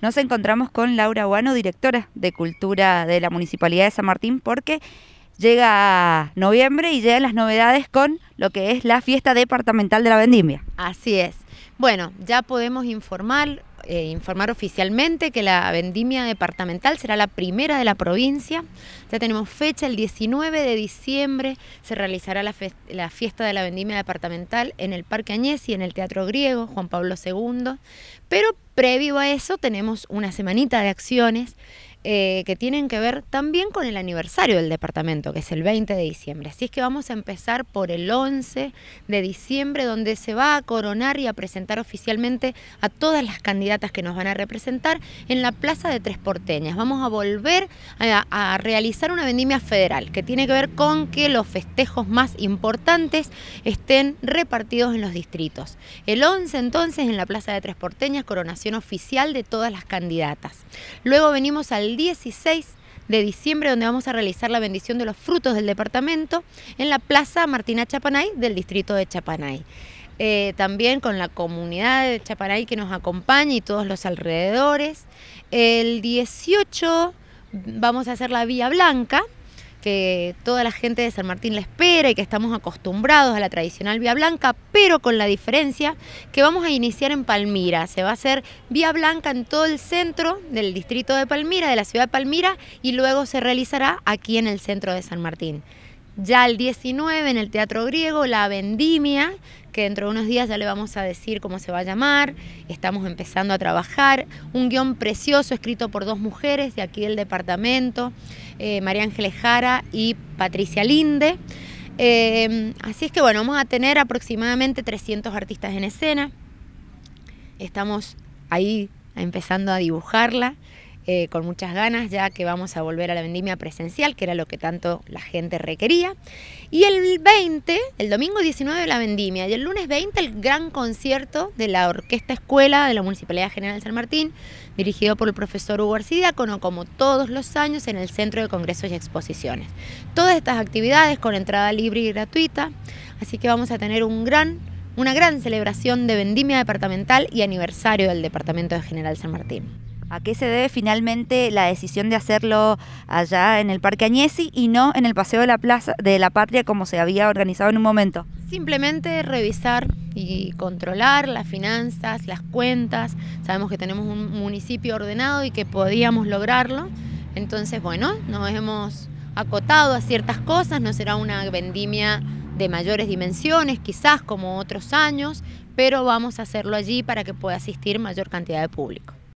nos encontramos con Laura Guano, directora de Cultura de la Municipalidad de San Martín, porque llega noviembre y llegan las novedades con lo que es la fiesta departamental de la vendimia. Así es. Bueno, ya podemos informar eh, informar oficialmente que la vendimia departamental será la primera de la provincia. Ya tenemos fecha, el 19 de diciembre se realizará la, fiesta de la vendimia departamental en el Parque y en el Teatro Griego, Juan Pablo II. Pero previo a eso tenemos una semanita de acciones eh, que tienen que ver también con el aniversario del departamento, que es el 20 de diciembre. Así es que vamos a empezar por el 11 de diciembre, donde se va a coronar y a presentar oficialmente a todas las candidatas que nos van a representar en la Plaza de Tres Porteñas. Vamos a volver a realizar una vendimia federal, que tiene que ver con que los festejos más importantes estén repartidos en los distritos. El 11 entonces en la Plaza de Tres Porteñas, coronación oficial de todas las candidatas. Luego venimos al el 16 de diciembre, donde vamos a realizar la bendición de los frutos del departamento en la Plaza Martina Chapanay del distrito de Chapanay. Eh, también con la comunidad de Chapanay que nos acompaña y todos los alrededores. El 18 vamos a hacer la Vía Blanca, que toda la gente de San Martín la espera y que estamos acostumbrados a la tradicional Vía Blanca, pero con la diferencia que vamos a iniciar en Palmira. Se va a hacer Vía Blanca en todo el centro del distrito de Palmira, de la ciudad de Palmira, y luego se realizará aquí en el centro de San Martín. Ya el 19 en el Teatro Griego, La Vendimia, que dentro de unos días ya le vamos a decir cómo se va a llamar. Estamos empezando a trabajar. Un guión precioso escrito por dos mujeres de aquí del departamento, eh, María Ángeles Jara y Patricia Linde. Eh, así es que bueno, vamos a tener aproximadamente 300 artistas en escena. Estamos ahí empezando a dibujarla. Eh, con muchas ganas ya que vamos a volver a la vendimia presencial, que era lo que tanto la gente requería. Y el 20, el domingo 19 la vendimia y el lunes 20 el gran concierto de la Orquesta Escuela de la Municipalidad General de San Martín, dirigido por el profesor Hugo Arcidiácono, como todos los años en el Centro de Congresos y Exposiciones. Todas estas actividades con entrada libre y gratuita, así que vamos a tener una gran celebración de vendimia departamental y aniversario del Departamento de General San Martín. ¿A qué se debe finalmente la decisión de hacerlo allá en el Parque Agnesi y no en el Paseo de la Plaza de la Patria como se había organizado en un momento? Simplemente revisar y controlar las finanzas, las cuentas. Sabemos que tenemos un municipio ordenado y que podíamos lograrlo. Entonces, bueno, nos hemos acotado a ciertas cosas, no será una vendimia de mayores dimensiones, quizás como otros años, pero vamos a hacerlo allí para que pueda asistir mayor cantidad de público.